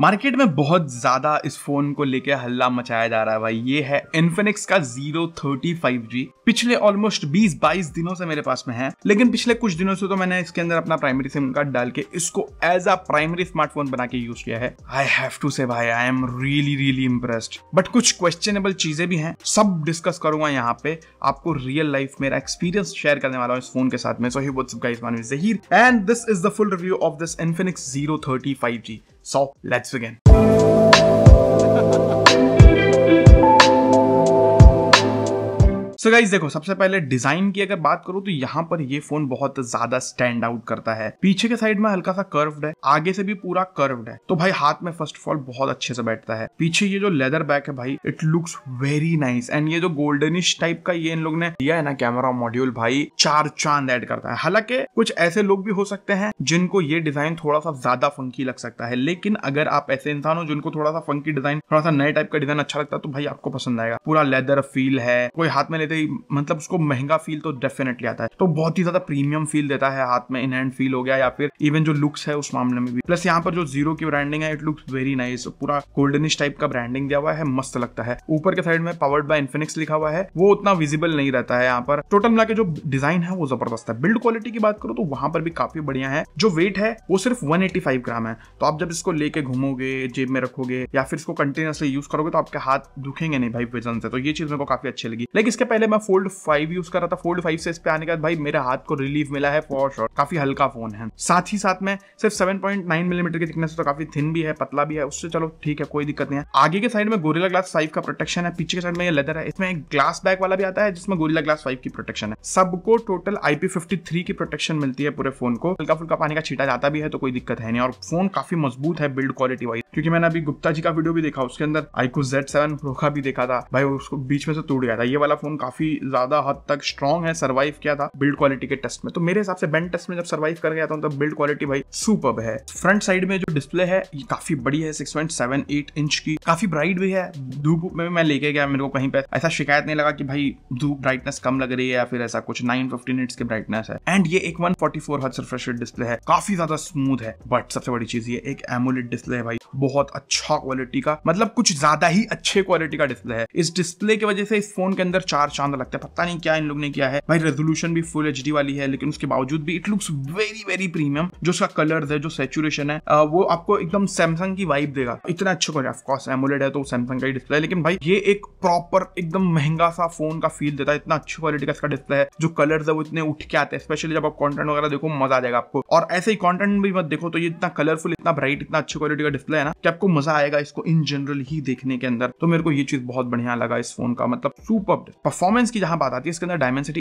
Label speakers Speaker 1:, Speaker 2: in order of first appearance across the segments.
Speaker 1: Market में बहुत ज़्यादा इस फ़ोन को लेकर हल्ला मचाया जा रहा है भाई ये है इन्फिनिक्स का जीरो थर्टी फाइव जी पिछले ऑलमोस्ट बीस बाईस दिनों से मेरे पास में है लेकिन पिछले कुछ दिनों से तो मैंने इसके अंदर अपना प्राइमरी सिम कार्ड डाल के इसको एज अ प्राइमरी स्मार्टफोन बना के यूज किया है आई हैव टू से भाई I am really really impressed but कुछ क्वेश्चनेबल चीजें भी हैं सब डिस्कस करूंगा यहाँ पे आपको रियल लाइफ मेरा एक्सपीरियंस शेयर करने वाला हूँ इस फोन के साथ में सो ही Zaheer and this is the full review of this Infinix zero thirty five G So let's begin. So so guys देखो सबसे पहले डिजाइन की अगर बात करूं तो यहाँ पर ये फोन बहुत ज्यादा स्टैंड आउट करता है पीछे के साइड में हल्का सा कर्व्ड है आगे से भी पूरा कर्व्ड है तो भाई हाथ में फर्स्ट ऑफ ऑल बहुत अच्छे से बैठता है पीछे ये जो लेदर बैक है भाई it looks very nice and ये जो गोल्डनिश टाइप का ये इन लोग ने दिया है ना कैमरा मॉड्यूल भाई चार चांद एड करता है हालांकि कुछ ऐसे लोग भी हो सकते हैं जिनको ये डिजाइन थोड़ा सा ज्यादा फंकी लग सकता है लेकिन अगर आप ऐसे इंसान हो जिनको थोड़ा सा फंकी डिजाइन थोड़ा सा नए टाइप का डिजाइन अच्छा लगता है तो भाई आपको पसंद आएगा पूरा लेदर फील है कोई हाथ में लेते रही मतलब उसको महंगा फील तो डेफिनेटली आता है तो बहुत ही ज्यादा प्रीमियम फील देता है हाथ में इन हैंड फील हो गया या फिर इवन जो लुक्स है उस मामले में भी प्लस यहाँ पर जो जीरो की ब्रांडिंग है इट लुक्स वेरी नाइस पूरा गोल्डनिश टाइप का ब्रांडिंग दिया हुआ है मस्त लगता है ऊपर के साइड में पावर्ड बाय इन्फिनिक्स लिखा हुआ है वो उतना विजिबल नहीं रहता है यहाँ पर टोटल मिला के जो डिजाइन है वो जबरदस्त है बिल्ड क्वालिटी की बात करो तो वहां पर भी काफी बढ़िया है जो वेट है वो सिर्फ वन ग्राम है तो आप जब इसको लेके घूमोगे जेब में रखोगे या फिर इसको कंटिन्यूसली यूज करोगे तो आपके हाथ दुखेंगे नहीं भाई वजन से तो ये चीज मेरे को काफी अच्छी लगी लेकिन इसके पहले पहले मैं फोल्ड फाइव यूज कर रहा था फोल्ड फाइव से इस पे आने के बाद भाई मेरे हाथ को रिलीफ मिला है फॉर श्योर काफी हल्का फोन है साथ ही साथ में सिर्फ सेवन पॉइंट नाइन मिलीमीटर की थिकनेस तो काफी थिन भी है पतला भी है उससे चलो ठीक है कोई दिक्कत नहीं है आगे के साइड में गोरिला ग्लास फाइव का प्रोटेक्शन है पीछे के साइड में ये लेदर है इसमें एक ग्लास बैक वाला भी आता है जिसमें गोरिला ग्लास फाइव की प्रोटेक्शन है सबको टोटल आईपी की प्रोटेक्शन मिलती है पूरे फोन को हल्का फुल्का पानी का छीटा जाता भी है तो कोई दिक्कत है नहीं और फोन काफी मजबूत है बिल्ड क्वालिटी वाइज क्योंकि मैंने अभी गुप्ता जी का वीडियो भी देखा उसके अंदर आईको जेड सेवन प्रो का भी देखा था भाई उसको बीच में से टूट गया था ये वाला फोन काफी काफी ज्यादा हद तक स्ट्रॉन्ग है सर्वाइव किया था बिल्ड क्वालिटी के टेस्ट में तो मेरे हिसाब से बेंड टेस्ट में जब सर्वाइव कर गया था तो बिल्ड क्वालिटी भाई सुपर है फ्रंट साइड में जो डिस्प्ले है ये काफी बड़ी है सिक्स इंच की काफी ब्राइट भी है धूप में मैं लेके गया मेरे को कहीं पे ऐसा शिकायत नहीं लगा कि भाई धूप ब्राइटनेस कम लग रही है या फिर ऐसा कुछ नाइन फिफ्टी इंच की ब्राइटनेस है एंड ये एक one forty four hertz display है काफी ज्यादा स्मूथ है बट सबसे बड़ी चीज ये एक एमोलेट डिस्प्ले है भाई बहुत अच्छा क्वालिटी का मतलब कुछ ज्यादा ही अच्छे क्वालिटी का डिस्प्ले है इस डिस्प्ले की वजह से इस फोन के अंदर चार शानदार लगता है पता नहीं क्या इन लोग ने किया है भाई रेजोल्यूशन भी फुल एच वाली है लेकिन उसके बावजूद भी it looks very very premium जो उसका कलर है जो सेचुरेशन है वो आपको एकदम सैमसंग की वाइब देगा इतना अच्छा कलर ऑफकोर्स एमोलेड है तो सैमसंग का ही डिस्प्ले है लेकिन भाई ये एक प्रॉपर एकदम महंगा सा फोन का फील देता है इतना अच्छी क्वालिटी का इसका डिस्प्ले है जो कलर है वो इतने उठ के आते हैं स्पेशली जब आप कॉन्टेंट वगैरह देखो मजा आ जाएगा आपको और ऐसे ही कॉन्टेंट भी मत देखो तो ये इतना कलरफुल इतना ब्राइट इतना अच्छी क्वालिटी का डिस्प्ले है ना कि आपको मजा आएगा इसको इन जनरल ही देखने के अंदर तो मेरे को ये चीज बहुत बढ़िया लगा इस फोन का मतलब सुपर परफॉर्म परफॉर्मेंस की जहां बात आती है इसके अंदर डायमेंसिटी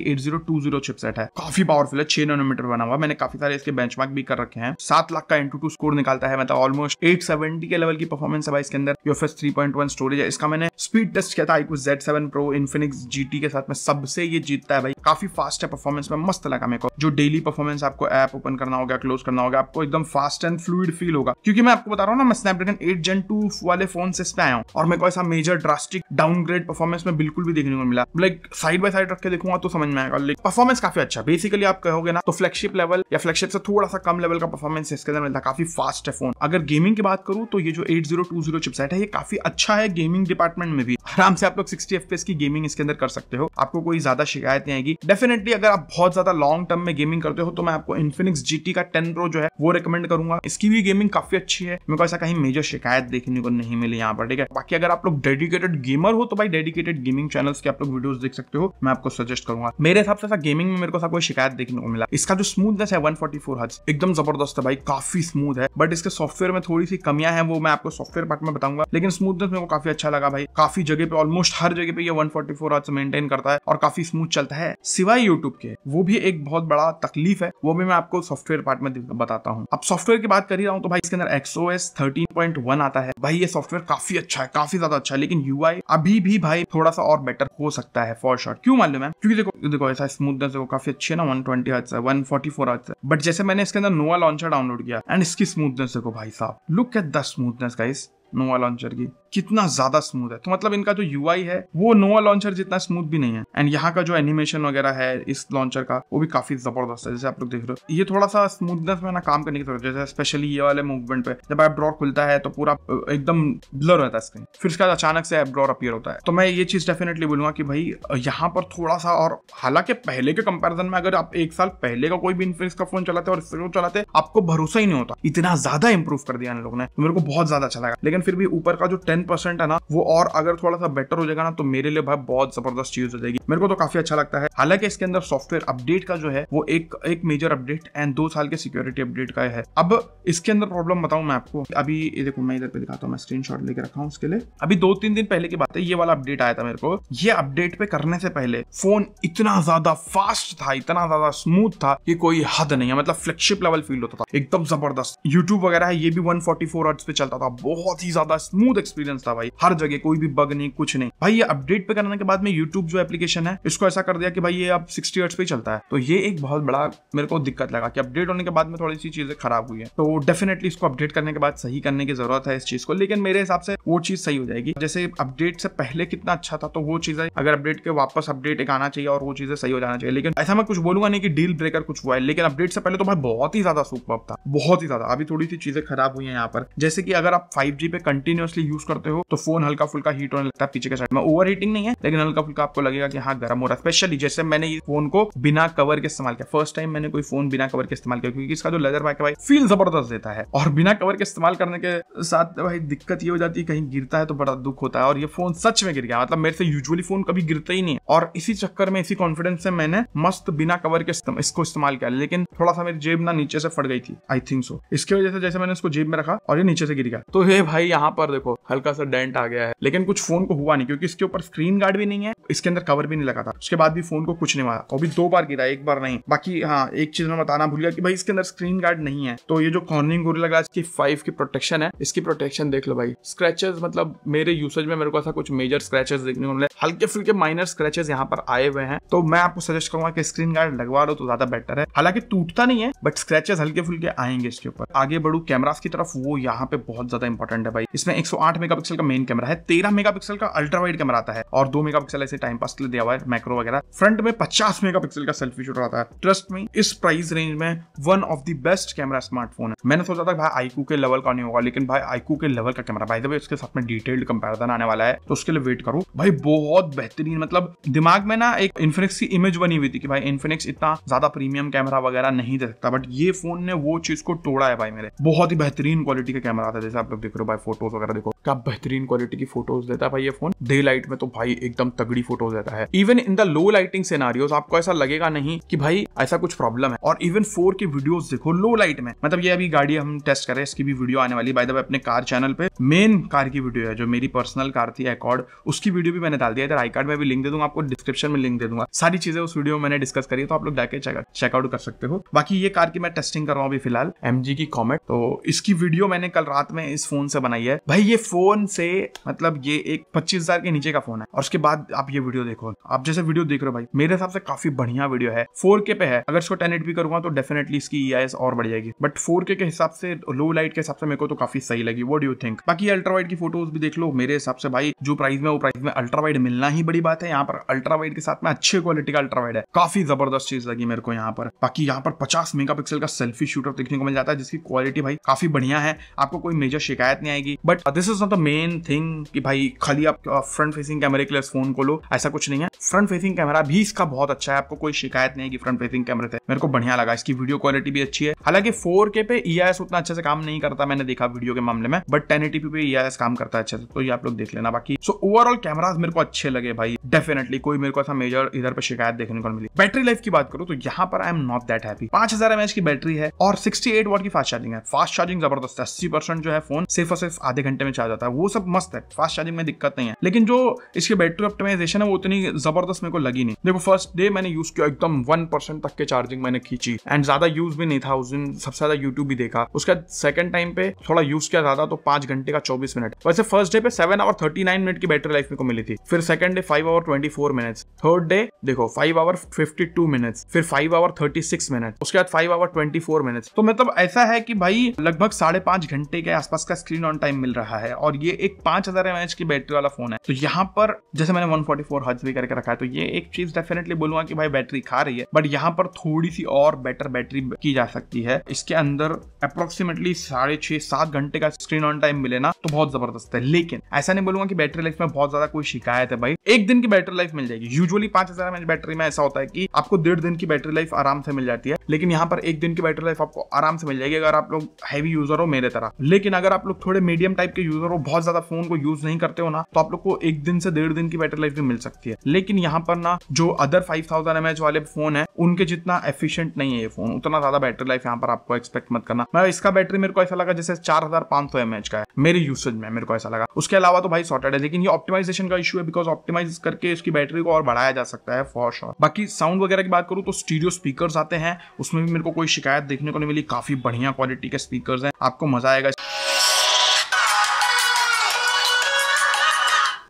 Speaker 1: जीरो चिपसेट है काफी पावरफुल है छह नोनोमीटर बना हुआ मैंने काफी सारे इसके बेंच भी कर रखे हैं सात लाख का इंटू टू स्कोर निकालता है मतलब ऑलमोस्ट एट के लेवल की परफॉर्मेंस है इसके अंदर यूएफएस 3.1 स्टोरेज है इसका मैंने स्पीड टेस्ट किया था I Z seven pro Infinix GT के साथ में सबसे ये जीतता है भाई काफी फास्ट है परफॉर्मेंस में मस्त लगा मेरे को जो डेली परफॉर्मेंस आपको ऐप ओपन करना होगा क्लोज करना होगा आपको एकदम फास्ट एंड फ्लूड फील होगा क्योंकि मैं आपको बता रहा हूँ ना मैं स्नैपड्रैगन एट जेन टू वाले फोन से आया हूँ और मेरे को ऐसा मेजर ड्रास्टिक डाउनग्रेड परफॉर्मेंस में बिल्कुल भी देखने को मिला लाइक साइड बाय साइड रख के देखूंगा तो समझ में आएगा लेकिन परफॉर्मेंस काफी अच्छा बेसिकली आप कहोगे ना तो फ्लैगशिप लेवल या फ्लैगशिप से थोड़ा सा कम लेवल का परफॉर्मेंस इसके अंदर मिलता है काफी फास्ट है फोन अगर गेमिंग की बात करूं तो ये जो eight zero two zero chipset है ये काफी अच्छा है गेमिंग डिपार्टमेंट में भी आराम से आप लोग सिक्सटी एफ की गेमिंग इसके अंदर कर सकते हो आपको कोई ज्यादा शिकायत नहीं आएगी डेफिनेटली अगर आप बहुत ज्यादा लॉन्ग टर्म में गेमिंग करते हो तो मैं आपको इन्फिनिक्स जीटी का टेन प्रो जो है वो रिकमेंड करूंगा इसकी भी गेमिंग काफी अच्छी है मेरे को ऐसा कहीं मेजर शिकायत देखने को नहीं मिली यहाँ पर ठीक है बाकी अगर आप लोग डेडिकेटेड गेमर हो तो भाई डेडिकेटेड गेमिंग चैनल्स के आप लोग वीडियो देख सकते हो मैं आपको सजेस्ट करूंगा मेरे हिसाब से गेमिंग में मेरे को कोई शिकायत देखने को मिला इसका जो स्मूथनेस है 144 एकदम जबरदस्त है भाई काफी स्मूथ है बट इसके सॉफ्टवेयर में थोड़ी सी कमियां हैं वो मैं आपको सॉफ्टवेयर पार्ट में बताऊंगा लेकिन स्मूथनेस मेरे को काफी अच्छा लगा भाई काफी जगह पे ऑलमोस्ट हर जगह पे ये 144 मेंटेन करता है और काफी स्मूथ चलता है सिवाय यूट्यूब के वो भी एक बहुत बड़ा तकलीफ है वो भी मैं आपको सॉफ्टवेयर पार्ट में बताता हूँ अब सॉफ्टवेयर की बात कर ही रहा हूँ तो भाई इसके अंदर एक्सओएस एस आता है भाई ये सॉफ्टवेयर काफी अच्छा है काफी ज्यादा अच्छा है लेकिन यूआई अभी भी भाई थोड़ा सा और बेटर हो सकता है है फॉर शॉर्ट क्यों मालूम है क्योंकि देखो देखो ऐसा स्मूथनेस देखो काफी अच्छी है ना 120 ट्वेंटी हर्ट्स है वन फोर्टी है बट जैसे मैंने इसके अंदर नोवा लॉन्चर डाउनलोड किया एंड इसकी स्मूथनेस देखो भाई साहब look at the smoothness guys Nova launcher की कितना ज्यादा स्मूथ है तो मतलब इनका जो यू है वो नोवा लॉन्चर जितना स्मूथ भी नहीं है एंड यहाँ का जो एनिमेशन वगैरह है इस लॉन्चर का वो भी काफी जबरदस्त है जैसे आप लोग देख रहे हो ये थोड़ा सा स्मूथनेस में ना काम करने की जरूरत है जैसे स्पेशली ये वाले मूवमेंट पे जब एप ड्रॉ खुलता है तो पूरा एकदम ब्लर रहता है स्क्रीन फिर उसके बाद अचानक से एप एपड्रॉर अपियर होता है तो मैं ये चीज डेफिनेटली बोलूंगा कि भाई यहाँ पर थोड़ा सा और हालांकि पहले के कंपेरिजन में अगर आप एक साल पहले का कोई भी इन्फिनिक्स का फोन चलाते और चलाते आपको भरोसा ही नहीं होता इतना ज्यादा इंप्रूव कर दिया इन लोगों ने तो मेरे को बहुत ज्यादा अच्छा लगा लेकिन लेकिन फिर भी ऊपर का जो टेन परसेंट है ना वो और अगर थोड़ा सा बेटर हो जाएगा ना तो मेरे लिए भाई बहुत जबरदस्त चीज हो जाएगी मेरे को तो काफी अच्छा लगता है हालांकि इसके अंदर सॉफ्टवेयर अपडेट का जो है वो एक एक मेजर अपडेट एंड दो साल के सिक्योरिटी अपडेट का है अब इसके अंदर प्रॉब्लम बताऊं मैं आपको अभी देखो मैं इधर पे दिखाता हूँ मैं स्क्रीन लेके रखा हूँ उसके लिए अभी दो तीन दिन पहले की बात है ये वाला अपडेट आया था मेरे को ये अपडेट पे करने से पहले फोन इतना ज्यादा फास्ट था इतना ज्यादा स्मूथ था कि कोई हद नहीं है मतलब फ्लेक्शिप लेवल फील होता था एकदम जबरदस्त यूट्यूब वगैरह ये भी वन फोर्टी पे चलता था बहुत ही ही ज्यादा स्मूथ एक्सपीरियंस था भाई हर जगह कोई भी बग नहीं कुछ नहीं भाई ये अपडेट पे करने के बाद में यूट्यूब जो एप्लीकेशन है इसको ऐसा कर दिया कि भाई ये अब सिक्सटी हर्ट्स पे चलता है तो ये एक बहुत बड़ा मेरे को दिक्कत लगा कि अपडेट होने के बाद में थोड़ी सी चीजें खराब हुई है तो डेफिनेटली इसको अपडेट करने के बाद सही करने की जरूरत है इस चीज को लेकिन मेरे हिसाब से वो चीज सही हो जाएगी जैसे अपडेट से पहले कितना अच्छा था तो वो चीजें अगर अपडेट के वापस अपडेट एक आना चाहिए और वो चीजें सही हो जाना चाहिए लेकिन ऐसा मैं कुछ बोलूंगा नहीं कि डील ब्रेकर कुछ हुआ है लेकिन अपडेट से पहले तो भाई बहुत ही ज्यादा सुपर था बहुत ही ज्यादा अभी थोड़ी सी चीजें खराब हुई है यहाँ पर जैसे कि अगर आप फाइव पे कंटिन्यूसली यूज करते हो तो फोन हल्का फुल्का हीट होने लगता है पीछे के साइड में ओवर हीटिंग नहीं है लेकिन हल्का फुल्का आपको लगेगा कि हाँ गर्म हो रहा है स्पेशली जैसे मैंने ये फोन को बिना कवर के इस्तेमाल किया फर्स्ट टाइम मैंने कोई फोन बिना कवर के इस्तेमाल किया क्योंकि इसका जो लेदर बैक है भाई फील जबरदस्त देता है और बिना कवर के इस्तेमाल करने के साथ भाई दिक्कत ये हो जाती है कहीं गिरता है तो बड़ा दुख होता है और ये फोन सच में गिर गया मतलब मेरे से यूजली फोन कभी गिरता ही नहीं और इसी चक्कर में इसी कॉन्फिडेंस से मैंने मस्त बिना कवर के इसको इस्तेमाल किया लेकिन थोड़ा सा मेरी जेब ना नीचे से फट गई थी आई थिंक सो इसकी वजह से जैसे मैंने इसको जेब में रखा और ये नीचे से गिर गया तो हे भाई यहाँ पर देखो हल्का सा डेंट आ गया है लेकिन कुछ फोन को हुआ नहीं क्योंकि इसके ऊपर स्क्रीन गार्ड भी नहीं है इसके अंदर कवर भी नहीं लगा था उसके बाद भी फोन को कुछ नहीं मारा और भी दो बार गिरा एक बार नहीं बाकी हाँ एक चीज में बताना भूल गया कि भाई इसके अंदर स्क्रीन गार्ड नहीं है तो ये जो कॉर्निंग गोरी लगा इसकी फाइव की प्रोटेक्शन है इसकी प्रोटेक्शन देख लो भाई स्क्रेचेस मतलब मेरे यूसेज में मेरे को ऐसा कुछ मेजर स्क्रेचेस देखने को मिले हल्के फुल्के माइनर स्क्रेचेस यहाँ पर आए हुए हैं तो मैं आपको सजेस्ट करूंगा कि स्क्रीन गार्ड लगवा लो तो ज्यादा बेटर है हालांकि टूटता नहीं है बट स्क्रेचेस हल्के फुल्के आएंगे इसके ऊपर आगे बढ़ू कैमरास की तरफ वो यहाँ पे बहुत ज्यादा इंपॉर्टेंट है भाई इसमें 108 मेगापिक्सल का मेन कैमरा है 13 मेगापिक्सल का अल्ट्रा वाइड कैमरा आता है और 2 मेगापिक्सल ऐसे टाइम पास के लिए दिया हुआ है मैक्रो वगैरह फ्रंट में 50 मेगापिक्सल का सेल्फी शूटर आता है ट्रस्ट में इस प्राइस रेंज में one of the best camera smartphone है मैंने सोचा था भाई आईकू के लेवल का नहीं होगा लेकिन भाई आईकू के लेवल का कैमरा भाई उसके साथ में डिटेल्ड कंपेरिजन आने वाला है तो उसके लिए वेट करो भाई बहुत बेहतरीन मतलब दिमाग में ना एक इन्फिनिक्स की इमेज बनी हुई थी कि भाई इन्फिनिक्स इतना ज्यादा प्रीमियम कैमरा वगैरह नहीं दे सकता बट ये फोन ने वो चीज को तोड़ा है भाई मेरे बहुत ही बेहतरीन क्वालिटी का कैमरा था जैसे आप लोग देख रहे हो भाई फोटोज वगैरह देखो क्या बेहतरीन क्वालिटी की फोटोज देता है भाई ये फोन डे लाइट में तो भाई एकदम तगड़ी फोटोज देता है even in the low lighting scenarios आपको ऐसा लगेगा नहीं कि भाई ऐसा कुछ प्रॉब्लम है और इवन फोर की वीडियोस देखो लो लाइट में मतलब ये अभी गाड़ी हम टेस्ट करें इसकी भी वीडियो आने वाली बाय द वे अपने कार चैनल पे मेन कार की वीडियो है जो मेरी पर्सनल कार थी एकॉर्ड उसकी वीडियो भी मैंने डाल दिया इधर आई कार्ड में भी लिंक दे दूंगा आपको डिस्क्रिप्शन में लिंक दे दूंगा सारी चीजें उस वीडियो में मैंने डिस्कस करी तो आप लोग जाके चेकआउट कर सकते हो बाकी ये कार की मैं टेस्टिंग कर रहा हूँ अभी फिलहाल एम की कॉमेट तो इसकी वीडियो मैंने कल रात में इस फोन से बना बनाई है भाई ये फोन से मतलब ये एक पच्चीस के नीचे का फोन है और उसके बाद आप ये वीडियो देखो आप जैसे वीडियो देख रहे हो भाई मेरे हिसाब से काफी बढ़िया वीडियो है फोर के पे है अगर इसको टेन एट भी करूंगा तो डेफिनेटली इसकी ई e और बढ़ जाएगी बट फोर के हिसाब से लो लाइट के हिसाब से मेरे को तो काफी सही लगी वो डू थिंक बाकी अल्ट्रा वाइड की फोटोज भी देख लो मेरे हिसाब से भाई जो प्राइस में वो प्राइस में अल्ट्रा वाइड मिलना ही बड़ी बात है यहाँ पर अल्ट्रा वाइड के साथ में अच्छे क्वालिटी का अल्ट्रा वाइड है काफी जबरदस्त चीज लगी मेरे को यहाँ पर बाकी यहाँ पर पचास मेगा का सेल्फी शूटर देखने को मिल जाता है जिसकी क्वालिटी भाई काफी बढ़िया है आपको कोई मेजर शिकायत नहीं आएगी आएगी but this is not the main thing कि भाई खाली आप फ्रंट फेसिंग कैमरे के लिए फोन को लो ऐसा कुछ नहीं है फ्रंट फेसिंग कैमरा भी इसका बहुत अच्छा है आपको कोई शिकायत नहीं है कि फ्रंट फेसिंग कैमरे से मेरे को बढ़िया लगा इसकी वीडियो क्वालिटी भी अच्छी है हालांकि फोर के पे ई e उतना अच्छे से काम नहीं करता मैंने देखा वीडियो के मामले में बट टेन पी पे ई e काम करता है अच्छे से तो ये आप लोग देख लेना बाकी सो ओवरऑल कैमराज मेरे को अच्छे लगे भाई डेफिनेटली कोई मेरे को ऐसा मेजर इधर पर शिकायत देखने को मिली बैटरी लाइफ की बात करूँ तो यहाँ पर I am not that happy पांच हजार की बैटरी है और सिक्सटी एट की फास्ट चार्जिंग है फास्ट चार्जिंग जबरदस्त है अस्सी परसेंट जो है फोन सिर्फ और सिर्फ सिर्फ आधे घंटे में चार्ज आता है वो सब मस्त है फास्ट चार्जिंग में दिक्कत नहीं है लेकिन जो इसकी बैटरी ऑप्टिमाइजेशन है वो उतनी जबरदस्त मेरे को लगी नहीं देखो फर्स्ट डे मैंने यूज किया एकदम वन परसेंट तक के चार्जिंग मैंने खींची एंड ज्यादा यूज भी नहीं था उस दिन सबसे ज्यादा यूट्यूब भी देखा उसका सेकंड टाइम पे थोड़ा यूज किया ज्यादा तो पांच घंटे का चौबीस मिनट वैसे फर्स्ट डे पे seven hour thirty nine minute की बैटरी लाइफ मेरे को मिली थी फिर second day five hour twenty four minute third day देखो five hour fifty two minute फिर five hour thirty six minute उसके बाद five hour twenty four minute तो मतलब ऐसा है कि भाई लगभग साढ़े पांच घंटे के आसपास का स्क्रीन ऑन टाइम मिल रहा है और ये एक पांच हज़ार एम की बैटरी वाला फ़ोन है तो यहाँ पर जैसे मैंने वन फोर्टी फोर भी करके रखा है तो ये एक चीज़ डेफिनेटली बोलूंगा कि भाई बैटरी खा रही है बट यहाँ पर थोड़ी सी और बेटर बैटरी की जा सकती है इसके अंदर अप्रोक्सीमेटली साढ़े छह सात घंटे का स्क्रीन ऑन टाइम मिले ना तो बहुत ज़बरदस्त है लेकिन ऐसा नहीं बोलूंगा कि बैटरी लाइफ में बहुत ज़्यादा कोई शिकायत है भाई एक दिन की बैटरी लाइफ मिल जाएगी यूजली पांच हज़ार एमएच बैटरी में ऐसा होता है कि आपको डेढ़ दिन की बैटरी लाइफ आराम से मिल जाती है लेकिन यहाँ पर एक दिन की बैटरी लाइफ आपको आराम से मिल जाएगी अगर आप लोग हैवी यूजर हो मेरे तरह लेकिन अगर आप लोग थोड़े मीडियम टाइप के यूजर हो बहुत ज्यादा फोन को यूज नहीं करते हो ना तो आप लोग को एक दिन से डेढ़ दिन की बैटरी लाइफ भी मिल सकती है लेकिन यहाँ पर ना जो अदर फाइव थाउजेंड वाले फोन है उनके जितना एफिशिएंट नहीं है ये फोन उतना ज्यादा बैटरी लाइफ यहाँ पर आपको एक्सपेक्ट मत करना मैं इसका बैटरी मेरे को ऐसा लगा जैसे चार हजार पांच सौ एमएच का है मेरी यूसेज में मेरे को ऐसा लगा उसके अलावा तो भाई सॉर्टेड है लेकिन ये ऑप्टिमाइजेशन का इशू है बिकॉज ऑप्टिमाइज करके इसकी बैटरी को और बढ़ाया जा सकता है फॉर श्योर बाकी साउंड वगैरह की बात करूँ तो स्टीडियो स्पीकर आते हैं उसमें भी मेरे को कोई शिकायत देखने को नहीं मिली काफी बढ़िया क्वालिटी के स्पीकर हैं आपको मजा आएगा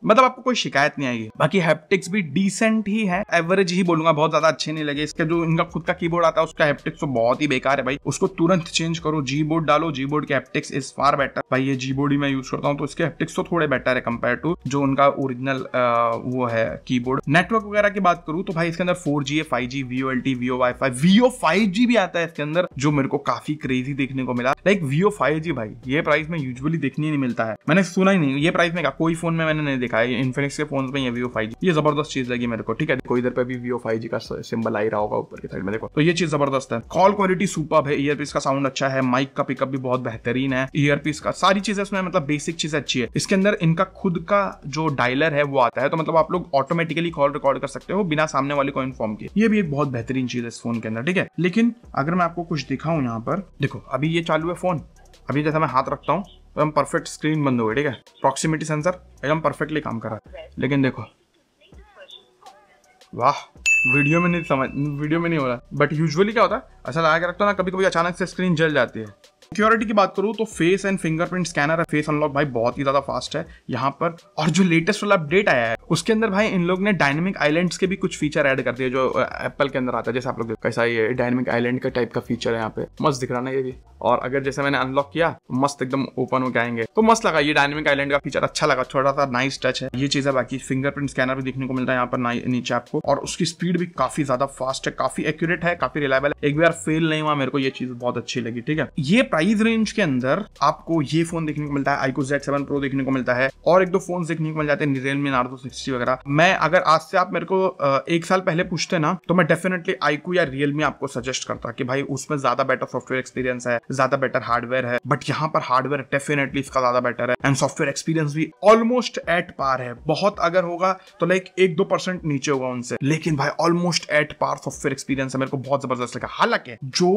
Speaker 1: मतलब आपको कोई शिकायत नहीं आएगी बाकी हैप्टिक्स भी डिसेंट ही है एवरेज ही बोलूंगा बहुत ज्यादा अच्छे नहीं लगे इसका जो इनका खुद का कीबोर्ड आता है उसका हैप्टिक्स तो बहुत ही बेकार है भाई उसको तुरंत चेंज करो जी बोर्ड डालो जी बोर्ड के हैप्टिक्स इज फार बेटर भाई ये जी बोर्ड ही मैं यूज करता हूँ तो इसके हैप्टिक्स तो थोड़े बेटर है कंपेयर टू जो उनका ओरिजिनल वो है कीबोर्ड नेटवर्क वगैरह की बात करूँ तो भाई इसके अंदर फोर जी है five G VoLTE VoWiFi Vo five G भी आता है इसके अंदर जो मेरे को काफी क्रेजी देखने को मिला लाइक वीओ फाइव जी भाई ये प्राइस में यूजुअली देखने नहीं मिलता है मैंने सुना ही नहीं ये प्राइस में कोई फोन में मैंने नहीं देखा दिखाया है इन्फिनिक्स के फोन में ये वीवो फाइव ये जबरदस्त चीज लगी मेरे को ठीक है देखो इधर पे भी वीवो फाइव का सिंबल आई रहा होगा ऊपर की साइड में देखो तो ये चीज जबरदस्त है कॉल क्वालिटी सुपर है ईयरपीस का साउंड अच्छा है माइक का पिकअप भी बहुत बेहतरीन है ईयरपीस का सारी चीजें इसमें मतलब बेसिक चीज अच्छी है इसके अंदर इनका खुद का जो डायलर है वो आता है तो मतलब आप लोग ऑटोमेटिकली कॉल रिकॉर्ड कर सकते हो बिना सामने वाले को इन्फॉर्म किए ये भी एक बहुत बेहतरीन चीज है इस फोन के अंदर ठीक है लेकिन अगर मैं आपको कुछ दिखाऊं यहाँ पर देखो अभी ये चालू है फोन अभी जैसा मैं हाथ रखता हूँ एकदम परफेक्ट स्क्रीन बंद हो गई ठीक है प्रॉक्सिमिटी सेंसर एकदम परफेक्टली काम कर रहा है लेकिन देखो वाह वीडियो में नहीं समझ वीडियो में नहीं हो रहा बट यूजुअली क्या होता है ऐसा लगा के रखता ना कभी कभी अचानक से स्क्रीन जल जाती है सिक्योरिटी की बात करूं तो फेस एंड फिंगरप्रिंट स्कैनर है फेस अनलॉक भाई बहुत ही ज्यादा फास्ट है यहाँ पर और जो लेटेस्ट वाला अपडेट आया है उसके अंदर भाई इन लोग ने डायनेमिक आइलैंड्स के भी कुछ फीचर ऐड कर दिए जो एप्पल के अंदर आता है जैसे आप लोग कैसा ये डायनेमिक आइलैंड का टाइप का फीचर है यहाँ पे मस्त दिख रहा ना ये भी और अगर जैसे मैंने अनलॉक किया तो मस्त एकदम ओपन हो जाएंगे तो मस्त लगा ये डायनेमिक आइलैंड का फीचर अच्छा लगा थोड़ा सा नाइस टच है ये चीज है बाकी फिंगरप्रिंट स्कैनर भी देखने को मिलता है यहाँ पर नीचे आपको और उसकी स्पीड भी काफी ज्यादा फास्ट है काफी एक्यूरेट है काफी रिलायबल है एक बार फेल नहीं हुआ मेरे को ये चीज बहुत अच्छी लगी ठीक है ये प्राइस रेंज के अंदर आपको ये फोन देखने को मिलता है आईको जेड सेवन प्रो देखने को मिलता है और एक दो फोन देखने को मिल जाते हैं रियलमी नार्जो सिक्सटी वगैरह मैं अगर आज से आप मेरे को एक साल पहले पूछते ना तो मैं डेफिनेटली आईको या रियलमी आपको सजेस्ट करता कि भाई उसमें ज्यादा बेटर सॉफ्टवेयर एक्सपीरियंस है ज्यादा बेटर हार्डवेयर है बट यहाँ पर हार्डवेयर डेफिनेटली इसका ज्यादा बेटर है एंड सॉफ्टवेयर एक्सपीरियंस भी ऑलमोस्ट एट पार है बहुत अगर होगा तो लाइक एक दो परसेंट नीचे होगा उनसे लेकिन भाई almost at par software experience है मेरे को बहुत जबरदस्त लगा हालांकि जो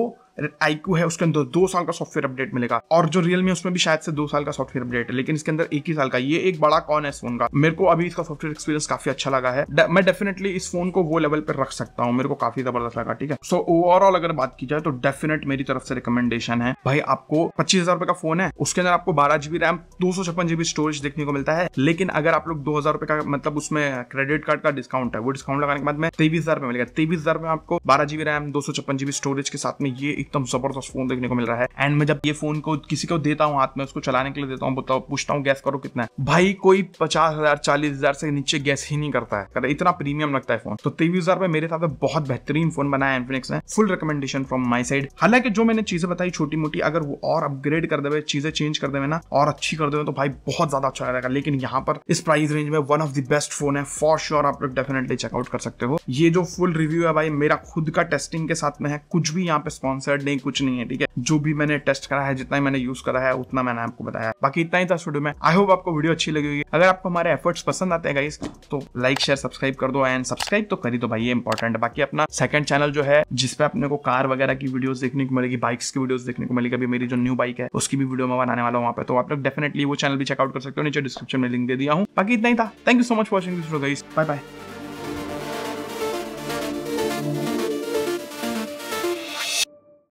Speaker 1: आई है उसके अंदर दो साल का सॉफ्टवेयर अपडेट मिलेगा और जो रियलमी उसमें भी शायद से दो साल का सॉफ्टवेयर अपडेट है लेकिन इसके अंदर एक ही साल का ये एक बड़ा कॉन है इस फोन का मेरे को अभी इसका सॉफ्टवेयर एक्सपीरियंस काफी अच्छा लगा है मैं डेफिनेटली इस फोन को वो लेवल पर रख सकता हूँ मेरे को काफी जबरदस्त लगा ठीक है सो ओवरऑल अगर बात की जाए तो डेफिनेट मेरी तरफ से रिकमेंडेशन है भाई आपको पच्चीस हजार रुपए का फोन है उसके अंदर आपको बारह जीबी रैम दो सौ छप्पन जीबी स्टोरेज देखने को मिलता है लेकिन अगर आप लोग दो हजार रुपए का मतलब उसमें क्रेडिट कार्ड का डिस्काउंट है वो डिस्काउंट लगाने के बाद में तेईस हजार रुपए मिलेगा तेईस हजार में आपको बारह जीबी रैम दो सौ छप्पन जीबी स्टोरेज के साथ में ये एकदम जबरदस्त फोन देखने को मिल रहा है एंड मैं जब ये फोन को किसी को देता हूँ हाथ में उसको चलाने के लिए देता हूँ तो पूछता हूँ गैस करो कितना है भाई कोई पचास हजार चालीस हजार से नीचे गैस ही नहीं करता है कर इतना प्रीमियम लगता है फोन तो तेवीस हजार में मेरे हिसाब से बहुत बेहतरीन फोन बनाया इन्फिनिक्स ने full recommendation from my side हालांकि जो मैंने चीजें बताई छोटी मोटी अगर वो और अपग्रेड कर देवे चीजें चेंज कर देवे ना और अच्छी कर देवे तो भाई बहुत ज्यादा अच्छा रहेगा लेकिन यहाँ पर इस प्राइस रेंज में one of the best phone है फॉर श्योर आप लोग डेफिनेटली चेकआउट कर सकते हो ये जो फुल रिव्यू है भाई मेरा खुद का टेस्टिंग के साथ में है कुछ भी यहाँ पे स्पॉन्सर मेथड नहीं कुछ नहीं है ठीक है जो भी मैंने टेस्ट करा है जितना मैंने यूज करा है उतना मैंने आपको बताया बाकी इतना ही था स्टूडियो में आई होप आपको वीडियो अच्छी लगी होगी अगर आपको हमारे एफर्ट्स पसंद आते हैं गाइस तो लाइक शेयर सब्सक्राइब कर दो एंड सब्सक्राइब तो करी दो भाई ये इंपॉर्टेंट बाकी अपना सेकंड चैनल जो है जिसपे अपने को कार वगैरह की वीडियोस देखने को मिलेगी बाइक्स की वीडियोस देखने को मिलेगी अभी मेरी जो न्यू बाइक है उसकी भी वीडियो मैं बनाने वाला हूँ वहाँ पे तो आप लोग डेफिनेटली वो चैनल भी चेकआउट कर सकते हो नीचे डिस्क्रिप्शन में लिंक दे दिया हूँ बाकी इतना ही था thank you so much watching this bye bye